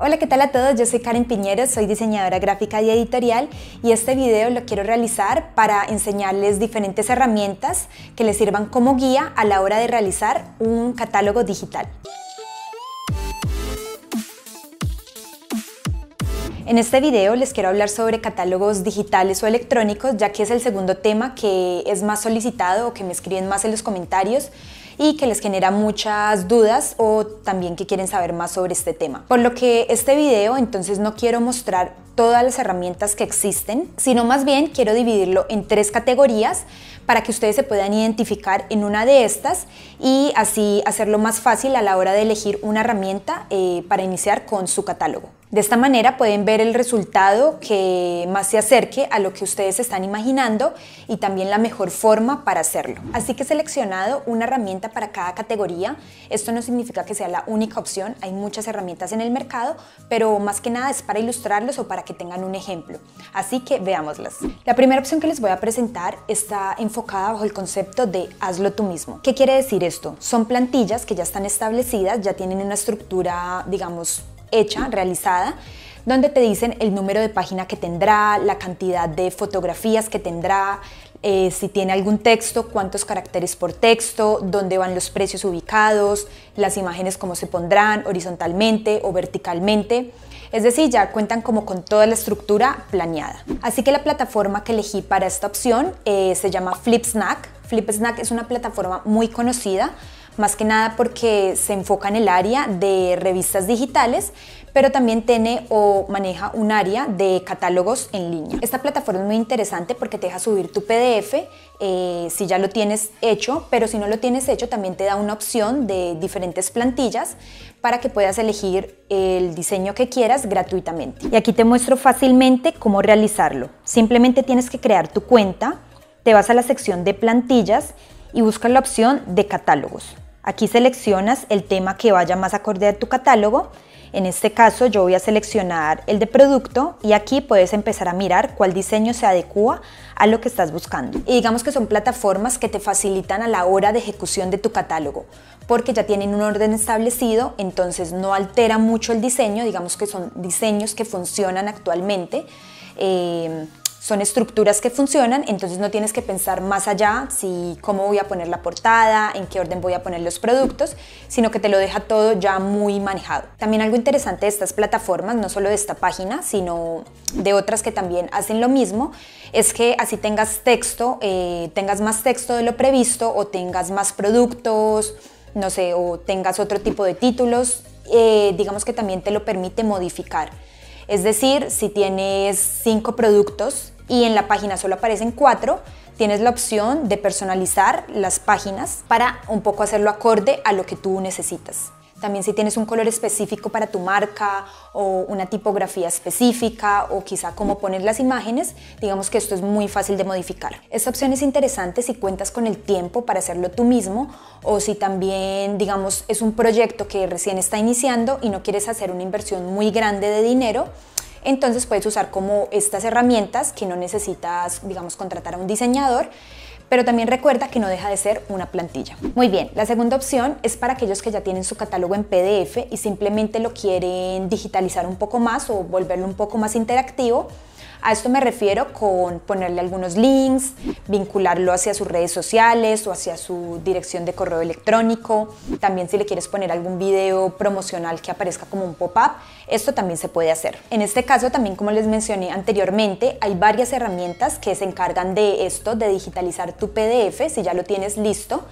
Hola, ¿qué tal a todos? Yo soy Karen Piñero, soy diseñadora gráfica y editorial y este video lo quiero realizar para enseñarles diferentes herramientas que les sirvan como guía a la hora de realizar un catálogo digital. En este video les quiero hablar sobre catálogos digitales o electrónicos, ya que es el segundo tema que es más solicitado o que me escriben más en los comentarios y que les genera muchas dudas o también que quieren saber más sobre este tema. Por lo que este video entonces no quiero mostrar todas las herramientas que existen, sino más bien quiero dividirlo en tres categorías para que ustedes se puedan identificar en una de estas y así hacerlo más fácil a la hora de elegir una herramienta eh, para iniciar con su catálogo. De esta manera pueden ver el resultado que más se acerque a lo que ustedes están imaginando y también la mejor forma para hacerlo. Así que he seleccionado una herramienta para cada categoría. Esto no significa que sea la única opción, hay muchas herramientas en el mercado, pero más que nada es para ilustrarlos o para que tengan un ejemplo. Así que veámoslas. La primera opción que les voy a presentar está enfocada bajo el concepto de hazlo tú mismo. ¿Qué quiere decir esto? Son plantillas que ya están establecidas, ya tienen una estructura, digamos, hecha, realizada, donde te dicen el número de página que tendrá, la cantidad de fotografías que tendrá, eh, si tiene algún texto, cuántos caracteres por texto, dónde van los precios ubicados, las imágenes cómo se pondrán horizontalmente o verticalmente. Es decir, ya cuentan como con toda la estructura planeada. Así que la plataforma que elegí para esta opción eh, se llama FlipSnack. FlipSnack es una plataforma muy conocida más que nada porque se enfoca en el área de revistas digitales, pero también tiene o maneja un área de catálogos en línea. Esta plataforma es muy interesante porque te deja subir tu PDF eh, si ya lo tienes hecho, pero si no lo tienes hecho también te da una opción de diferentes plantillas para que puedas elegir el diseño que quieras gratuitamente. Y aquí te muestro fácilmente cómo realizarlo. Simplemente tienes que crear tu cuenta, te vas a la sección de plantillas y buscas la opción de catálogos. Aquí seleccionas el tema que vaya más acorde a tu catálogo. En este caso yo voy a seleccionar el de producto y aquí puedes empezar a mirar cuál diseño se adecua a lo que estás buscando. Y digamos que son plataformas que te facilitan a la hora de ejecución de tu catálogo porque ya tienen un orden establecido, entonces no altera mucho el diseño, digamos que son diseños que funcionan actualmente. Eh, son estructuras que funcionan, entonces no tienes que pensar más allá si cómo voy a poner la portada, en qué orden voy a poner los productos, sino que te lo deja todo ya muy manejado. También algo interesante de estas plataformas, no solo de esta página, sino de otras que también hacen lo mismo, es que así tengas texto, eh, tengas más texto de lo previsto o tengas más productos, no sé, o tengas otro tipo de títulos, eh, digamos que también te lo permite modificar. Es decir, si tienes cinco productos y en la página solo aparecen cuatro, tienes la opción de personalizar las páginas para un poco hacerlo acorde a lo que tú necesitas. También si tienes un color específico para tu marca o una tipografía específica o quizá cómo poner las imágenes, digamos que esto es muy fácil de modificar. Esta opción es interesante si cuentas con el tiempo para hacerlo tú mismo o si también, digamos, es un proyecto que recién está iniciando y no quieres hacer una inversión muy grande de dinero, entonces puedes usar como estas herramientas que no necesitas, digamos, contratar a un diseñador pero también recuerda que no deja de ser una plantilla. Muy bien, la segunda opción es para aquellos que ya tienen su catálogo en PDF y simplemente lo quieren digitalizar un poco más o volverlo un poco más interactivo. A esto me refiero con ponerle algunos links, vincularlo hacia sus redes sociales o hacia su dirección de correo electrónico. También si le quieres poner algún video promocional que aparezca como un pop-up, esto también se puede hacer. En este caso también, como les mencioné anteriormente, hay varias herramientas que se encargan de esto, de digitalizar tu PDF, si ya lo tienes listo.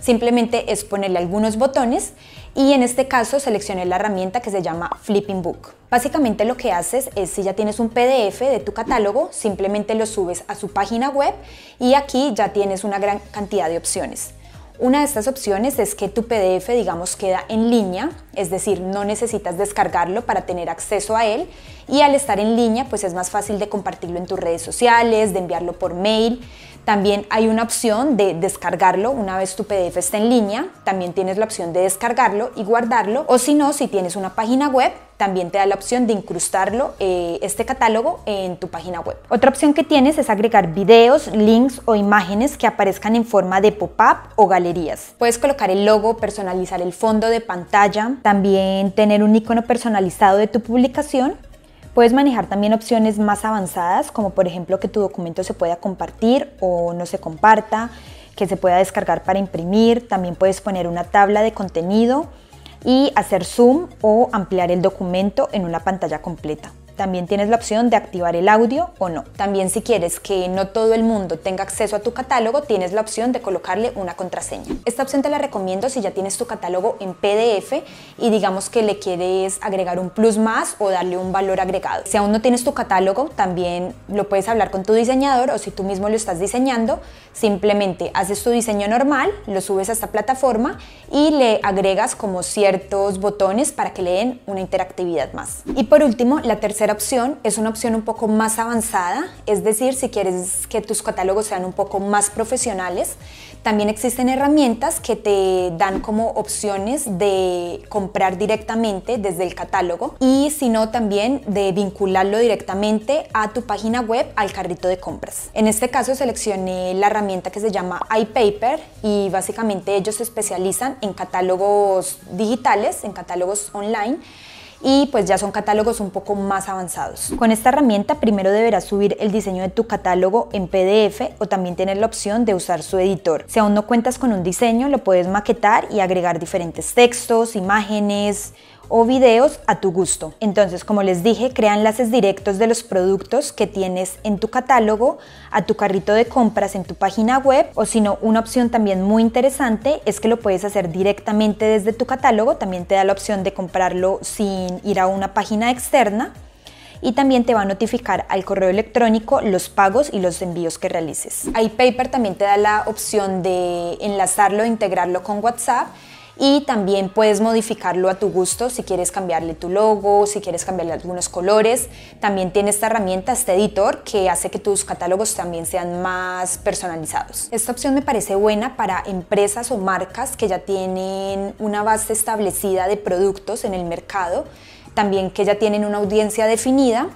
Simplemente es ponerle algunos botones y en este caso seleccioné la herramienta que se llama Flipping Book. Básicamente lo que haces es si ya tienes un PDF de tu catálogo, simplemente lo subes a su página web y aquí ya tienes una gran cantidad de opciones. Una de estas opciones es que tu PDF, digamos, queda en línea es decir, no necesitas descargarlo para tener acceso a él y al estar en línea pues es más fácil de compartirlo en tus redes sociales, de enviarlo por mail. También hay una opción de descargarlo una vez tu PDF está en línea, también tienes la opción de descargarlo y guardarlo o si no, si tienes una página web, también te da la opción de incrustarlo, eh, este catálogo, en tu página web. Otra opción que tienes es agregar videos, links o imágenes que aparezcan en forma de pop-up o galerías. Puedes colocar el logo, personalizar el fondo de pantalla, también tener un icono personalizado de tu publicación. Puedes manejar también opciones más avanzadas, como por ejemplo que tu documento se pueda compartir o no se comparta, que se pueda descargar para imprimir, también puedes poner una tabla de contenido y hacer zoom o ampliar el documento en una pantalla completa. También tienes la opción de activar el audio o no. También si quieres que no todo el mundo tenga acceso a tu catálogo, tienes la opción de colocarle una contraseña. Esta opción te la recomiendo si ya tienes tu catálogo en PDF y digamos que le quieres agregar un plus más o darle un valor agregado. Si aún no tienes tu catálogo, también lo puedes hablar con tu diseñador o si tú mismo lo estás diseñando, simplemente haces tu diseño normal, lo subes a esta plataforma y le agregas como ciertos botones para que le den una interactividad más. Y por último, la tercera opción es una opción un poco más avanzada, es decir, si quieres que tus catálogos sean un poco más profesionales, también existen herramientas que te dan como opciones de comprar directamente desde el catálogo y si no también de vincularlo directamente a tu página web al carrito de compras. En este caso seleccioné la herramienta que se llama iPaper y básicamente ellos se especializan en catálogos digitales, en catálogos online y pues ya son catálogos un poco más avanzados. Con esta herramienta primero deberás subir el diseño de tu catálogo en PDF o también tener la opción de usar su editor. Si aún no cuentas con un diseño, lo puedes maquetar y agregar diferentes textos, imágenes, o videos a tu gusto. Entonces, como les dije, crea enlaces directos de los productos que tienes en tu catálogo a tu carrito de compras en tu página web o si no, una opción también muy interesante es que lo puedes hacer directamente desde tu catálogo, también te da la opción de comprarlo sin ir a una página externa y también te va a notificar al correo electrónico los pagos y los envíos que realices. iPaper también te da la opción de enlazarlo, integrarlo con WhatsApp y también puedes modificarlo a tu gusto si quieres cambiarle tu logo, si quieres cambiarle algunos colores. También tiene esta herramienta, este editor, que hace que tus catálogos también sean más personalizados. Esta opción me parece buena para empresas o marcas que ya tienen una base establecida de productos en el mercado, también que ya tienen una audiencia definida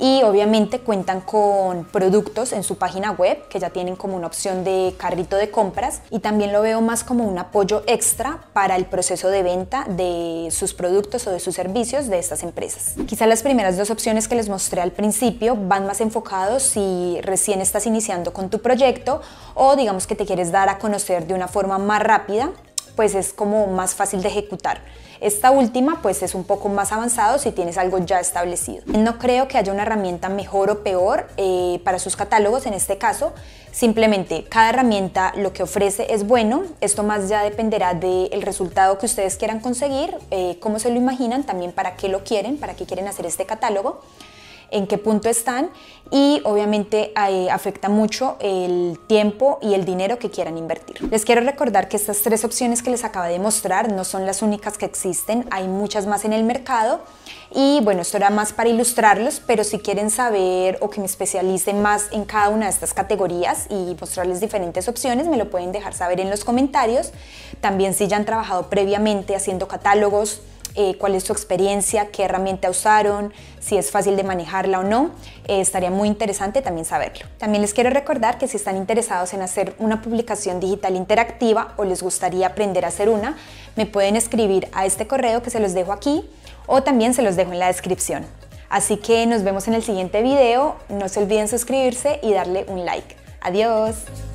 y obviamente cuentan con productos en su página web que ya tienen como una opción de carrito de compras y también lo veo más como un apoyo extra para el proceso de venta de sus productos o de sus servicios de estas empresas. quizás las primeras dos opciones que les mostré al principio van más enfocados si recién estás iniciando con tu proyecto o digamos que te quieres dar a conocer de una forma más rápida pues es como más fácil de ejecutar. Esta última pues es un poco más avanzado si tienes algo ya establecido. No creo que haya una herramienta mejor o peor eh, para sus catálogos en este caso. Simplemente cada herramienta lo que ofrece es bueno. Esto más ya dependerá del resultado que ustedes quieran conseguir, eh, cómo se lo imaginan, también para qué lo quieren, para qué quieren hacer este catálogo en qué punto están y obviamente eh, afecta mucho el tiempo y el dinero que quieran invertir. Les quiero recordar que estas tres opciones que les acabo de mostrar no son las únicas que existen, hay muchas más en el mercado y bueno, esto era más para ilustrarlos, pero si quieren saber o que me especialice más en cada una de estas categorías y mostrarles diferentes opciones, me lo pueden dejar saber en los comentarios. También si ya han trabajado previamente haciendo catálogos, eh, cuál es su experiencia, qué herramienta usaron, si es fácil de manejarla o no. Eh, estaría muy interesante también saberlo. También les quiero recordar que si están interesados en hacer una publicación digital interactiva o les gustaría aprender a hacer una, me pueden escribir a este correo que se los dejo aquí o también se los dejo en la descripción. Así que nos vemos en el siguiente video, no se olviden suscribirse y darle un like. Adiós.